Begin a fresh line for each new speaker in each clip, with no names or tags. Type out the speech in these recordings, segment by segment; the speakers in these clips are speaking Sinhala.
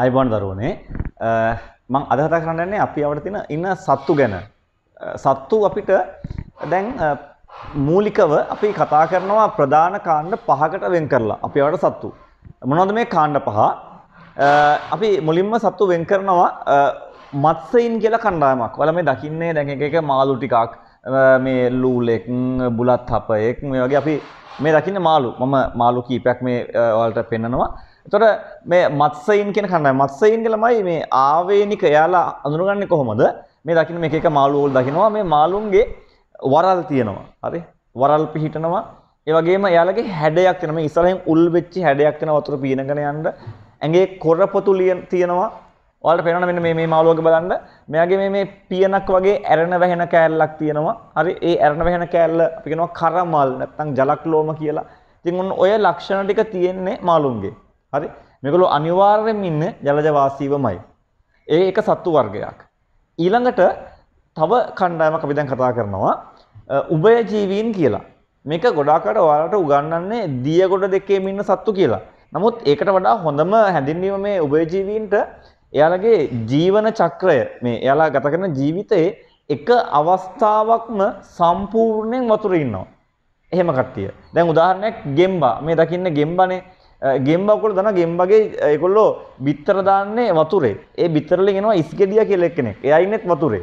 අයිබෝන් දරුවනේ මං අදහතා කරන්නන්නේ අපි අවට තින ඉන්න සත්තු ගැන සත්තු අපිට දැන් මූලිකව අපි කතා කරනවා ප්‍රධාන කාණ්ඩ පහකට වෙන් කරලා අපි අවට සත්තු මොනොද මේ කාණ්ඩ පහ අපි මුලින්ම සත්තු වෙන් කරනවා මත්සයින් කියලා කණ්ඩායමක් වල මේ දකින්නේ දැන් එක එක මාළු ටිකක් මේ ලූලෙක් බුලත් හපයෙක් මේ වගේ අපි මේ දකින්න මාළු මම මාළු කීපයක් මේ ඔයාලට පෙන්නනවා එතකොට මේ මත්සයින් කියන කන්නයි මත්සයින්ගේ ළමයි මේ ආවේනික එයාලා අඳුනගන්නේ කොහොමද? මේ දකින්න මේක එක මාළු වල දකින්නවා මේ මාළුන්ගේ වරල් තියෙනවා. හරි? වරල් පිහිටනවා. ඒ වගේම එයාලගේ හැඩයක් තියෙනවා. මේ ඉස්සරහින් උල් වෙච්ච හැඩයක් තියෙන වතුර පීනගෙන යන්න. ඇඟේ කොරපොතු තියෙනවා. ඔයාලට පේනවනේ මෙන්න මේ මේ මාළුවක බලන්න. මෙයාගේ මේ මේ පියනක් වගේ ඇරෙන වැහෙන කෑල්ලක් තියෙනවා. හරි ඒ ඇරෙන වැහෙන කෑල්ල අපි කියනවා කරමල් නැත්නම් ජලක්ලෝම කියලා. ඉතින් ඔන්න ඔය ලක්ෂණ ටික තියෙන්නේ මාළුන්ගේ. හරි මේගොල්ලෝ අනිවාර්යයෙන්ම ඉන්නේ ජලජ වාසීවමයි. ඒ එක සත්තු වර්ගයක්. ඊළඟට තව කණ්ඩායමක් අපි දැන් කතා කරනවා උභය ජීවීන් කියලා. මේක ගොඩාක්කට ඔයාලට උගන්වන්නේ දියගොඩ දෙකේම ඉන්න සත්තු කියලා. නමුත් ඒකට වඩා හොඳම හැඳින්වීම මේ උභය ජීවීන්ට එයාලගේ ජීවන චක්‍රය මේ එයාලා ගත කරන ජීවිතයේ එක අවස්ථාවක්ම සම්පූර්ණයෙන් වතුර ඉන්නවා. එහෙම කට්ටිය. දැන් උදාහරණයක් ගෙම්බා. මේ දකින්න ගෙම්බානේ ගෙම්බක්කොට දන ගෙම්බගේ එකොල්ලෝ බිත්තර දාන්නේ වතුරේ ඒ බිත්තරලින් එනවා ඉස්ගෙඩිය කියලා එක්කෙනෙක් එයා ඉන්නෙත් වතුරේ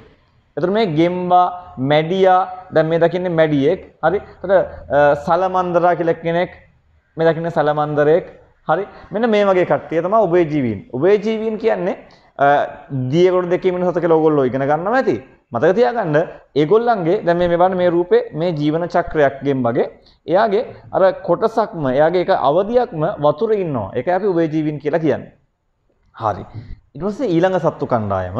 එතකොට මේ ගෙම්බා මැඩියා දැන් මේ දකින්නේ මැඩියෙක් හරි එතකොට සලමන්දරා කියලා කෙනෙක් මේ දකින්නේ සලමන්දරයෙක් හරි මෙන්න මේ වගේ කට්ටිය තමයි උභයජීවීන් උභයජීවීන් කියන්නේ දියගොඩ දෙකේ මිනිස්සුත් කියලා ඕගොල්ලෝ ඉගෙන ගන්නවා ඇති මතක තියාගන්න ඒගොල්ලන්ගේ දැන් මේ බලන්න මේ රූපේ මේ ජීවන චක්‍රයක්ගෙන් වගේ එයාගේ අර කොටසක්ම එයාගේ එක අවධියක්ම වතුරේ ඉන්නවා. ඒක අපි උභයජීවීන් කියලා කියන්නේ. හරි. ඊට පස්සේ ඊළඟ සත්තු කණ්ඩායම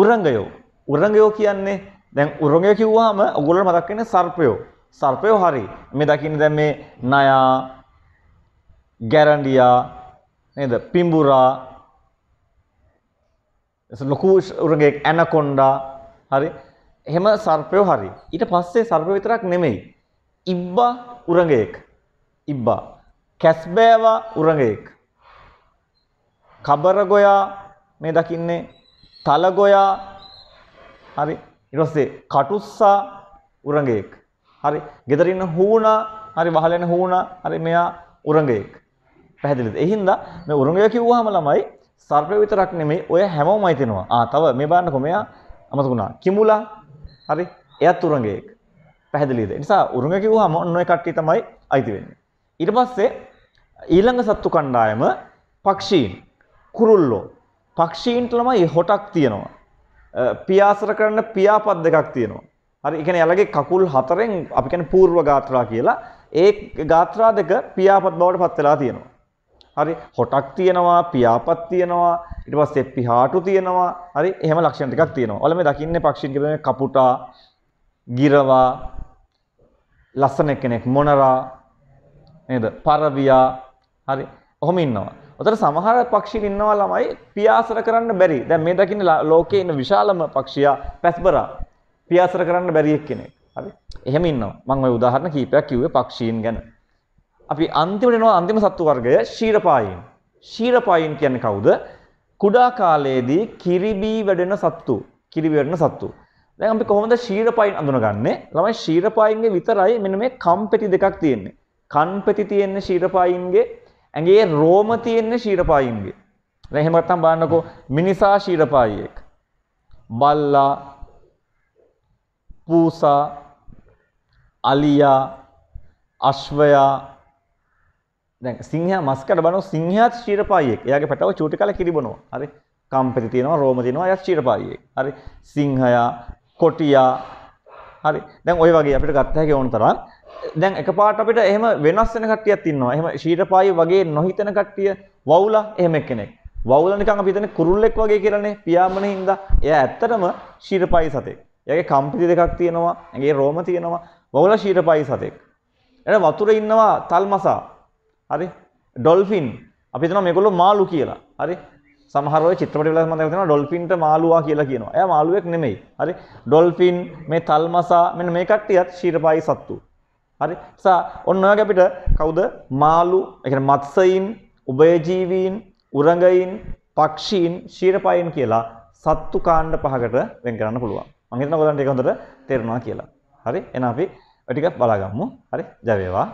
උරංගයෝ. උරංගයෝ කියන්නේ දැන් උරංගයෝ කිව්වහම ඔයගොල්ලෝ මතක් වෙන්නේ සර්පයෝ. සර්පයෝ හරි. මේ දකින්නේ දැන් මේ නයා ගැරන්ඩියා නේද? පිඹුරා ලොකු උරගක් ඇනකොන්්ඩා හරි එහෙම සර්පයෝ හරි ඊට පස්සේ සර්පය විතරක් නෙමෙයි ඉබ්බා උරගයෙක් ඉබ්බා කැස්බෑවා උරගයෙක් කබරගොයා මේ දකින්නේ තලගොයා හරි ඉරස්සේ කටුස්සා උරගයෙක් හරි ගෙදරන්න හූනා හරි වහලෙන හූනා හරි මෙයා උරගයෙක් පැහැදිලිද එහින්ද මේ උරගය කිව්වහම ළමයි සර්පය විතරක් නෙමෙයි ඔය හැමෝම අයිතිනවා. ආ තව මේ බලන්නකෝ මෙයා අමතක වුණා. කිඹුලා හරි එයත් උරංගයෙක්. පැහැදිලිද? ඒ නිසා උරංග කිව්වම ඔන්න ඔය කට්ටිය තමයි අයිති වෙන්නේ. ඊට පස්සේ ඊළඟ සත්තු කණ්ඩායම පක්ෂීන් කුරුල්ලෝ. පක්ෂීන්ට ළමයි හොටක් තියෙනවා. පියාසර කරන්න පියාපත් දෙකක් තියෙනවා. හරි ඒ කියන්නේ යාලගේ කකුල් හතරෙන් අපි කියන්නේ පූර්ව ගාත්‍රා කියලා ඒ ගාත්‍රා දෙක පියාපත් බවට පත් වෙලා තියෙනවා. හරි හොටක් තියෙනවා පියාපත් තියෙනවා ඊට පස්සේ පිහාටු තියෙනවා හරි එහෙම ලක්ෂණ ටිකක් තියෙනවා. ඔයාලා මේ දකින්නේ පක්ෂීන් කියන්නේ කපුටා, ගිරවා, ලස්සන කෙනෙක් මොනරා නේද? පරවියා හරි. ඔහොම ඉන්නවා. ඔතන සමහර පක්ෂීන් ඉන්නවා ළමයි පියාසර කරන්න බැරි. දැන් මේ දකින්න ලෝකේ ඉන්න විශාලම පක්ෂියා පැස්බරා. පියාසර කරන්න බැරි එක්කෙනෙක්. හරි. එහෙම ඉන්නවා. මම ওই උදාහරණ කීපයක් කිව්වේ පක්ෂීන් ගැන. අපි අන්තිමට එනවා අන්තිම සත්තු වර්ගය ශීරපායීන්. ශීරපායීන් කියන්නේ කවුද? කුඩා කාලයේදී කිරිබී වැඩෙන සත්තු. කිරිබී වැඩෙන සත්තු. දැන් අපි කොහොමද ශීරපායීන් අඳුනගන්නේ? ළමයි ශීරපායීන්ගේ විතරයි මෙන්න මේ කම්පෙටි දෙකක් තියෙන්නේ. කම්පෙටි තියෙන්නේ ශීරපායීන්ගේ, ඇඟේ රෝම තියෙන්නේ ශීරපායීන්ගේ. දැන් එහෙම නැත්තම් බලන්නකෝ මිනිසා ශීරපායියෙක්. බල්ලා පූසා අලියා අශ්වයා දැන් සිංහයා මස්කට බනෝ සිංහයාත් ශීරපායියෙක්. එයාගේ පැටව චූටි කාලේ කිරිබනවා. හරි. කම්පිති තියෙනවා, රෝම තියෙනවා, එයා ශීරපායියෙක්. හරි. සිංහයා, කොටියා. හරි. දැන් ওই වගේ අපිට ගත්ත හැකි ඕන තරම්. දැන් එකපාරට අපිට එහෙම වෙනස් වෙන කට්ටියක් ඉන්නවා. එහෙම ශීරපායි වගේ නොහිතන කට්ටිය වවුලා එහෙම කෙනෙක්. වවුලා නිකන් අපි හිතන්නේ කුරුල්ලෙක් වගේ කියලානේ පියාඹන හින්දා. එයා ඇත්තටම ශීරපායි සතෙක්. එයාගේ කම්පිති දෙකක් තියෙනවා, ඇගේ රෝම තියෙනවා. වවුලා ශීරපායි සතෙක්. එන වතුරේ ඉන්නවා තල්මසා. හරි ඩොල්ෆින් අපි හිතනවා මේගොල්ලෝ මාළු කියලා. හරි සමහර ඔය චිත්‍රපටි වල මම හිතනවා ඩොල්ෆින්ට මාළුවා කියලා කියනවා. එයා මාළුවෙක් නෙමෙයි. හරි ඩොල්ෆින් මේ තල්මසා මෙන්න මේ කට්ටියත් ශීරපායි සත්තු. හරි සා ඔන්න ඔයගේ අපිට කවුද මාළු, ඒ කියන්නේ මත්ස්‍යයින්, උභයජීවීන්, උරඟයින්, පක්ෂීන්, ශීරපායින් කියලා සත්තු කාණ්ඩ පහකට වෙන් කරන්න පුළුවන්. මම හිතනවා ඔයාලන්ට ඒක හොඳට තේරුණා කියලා. හරි එහෙනම් අපි ඔය ටික බලාගමු. හරි ජය වේවා.